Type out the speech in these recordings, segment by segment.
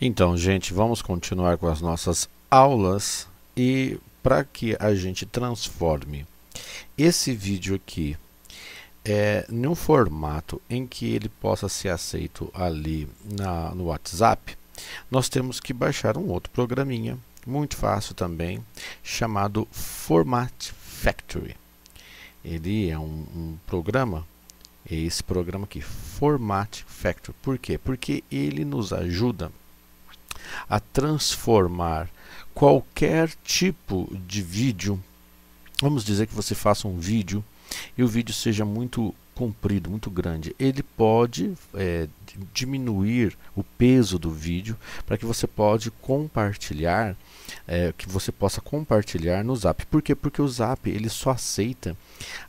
Então, gente, vamos continuar com as nossas aulas e para que a gente transforme esse vídeo aqui é, num formato em que ele possa ser aceito ali na, no WhatsApp, nós temos que baixar um outro programinha, muito fácil também, chamado Format Factory. Ele é um, um programa é esse programa aqui, Format Factory. Por quê? Porque ele nos ajuda a transformar qualquer tipo de vídeo. Vamos dizer que você faça um vídeo e o vídeo seja muito comprido, muito grande. Ele pode é, diminuir o peso do vídeo para que você pode compartilhar, é, que você possa compartilhar no Zap. Por quê? Porque o Zap ele só aceita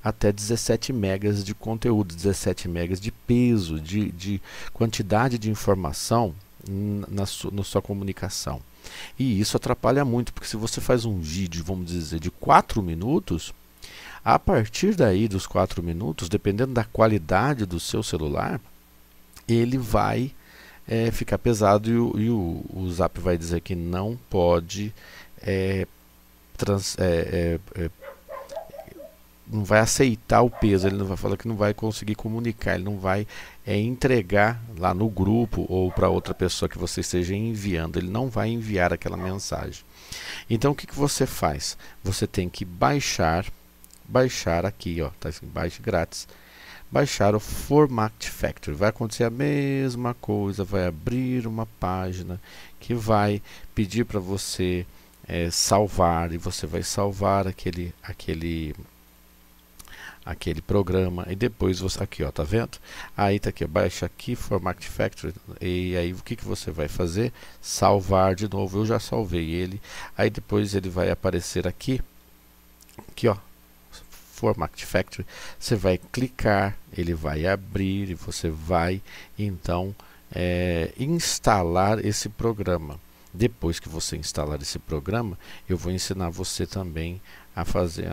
até 17 megas de conteúdo, 17 megas de peso, de, de quantidade de informação na sua, na sua comunicação. E isso atrapalha muito, porque se você faz um vídeo, vamos dizer, de 4 minutos, a partir daí dos 4 minutos, dependendo da qualidade do seu celular, ele vai é, ficar pesado e, o, e o, o Zap vai dizer que não pode é, trans, é, é, é não vai aceitar o peso, ele não vai falar que não vai conseguir comunicar, ele não vai é, entregar lá no grupo ou para outra pessoa que você esteja enviando, ele não vai enviar aquela mensagem. Então o que, que você faz? Você tem que baixar, baixar aqui, ó, tá assim, baixe grátis, baixar o Format Factory. Vai acontecer a mesma coisa, vai abrir uma página que vai pedir para você é, salvar e você vai salvar aquele aquele aquele programa e depois você aqui ó tá vendo aí tá aqui baixa aqui format factory e aí o que que você vai fazer salvar de novo eu já salvei ele aí depois ele vai aparecer aqui aqui ó format factory você vai clicar ele vai abrir e você vai então é, instalar esse programa depois que você instalar esse programa eu vou ensinar você também a fazer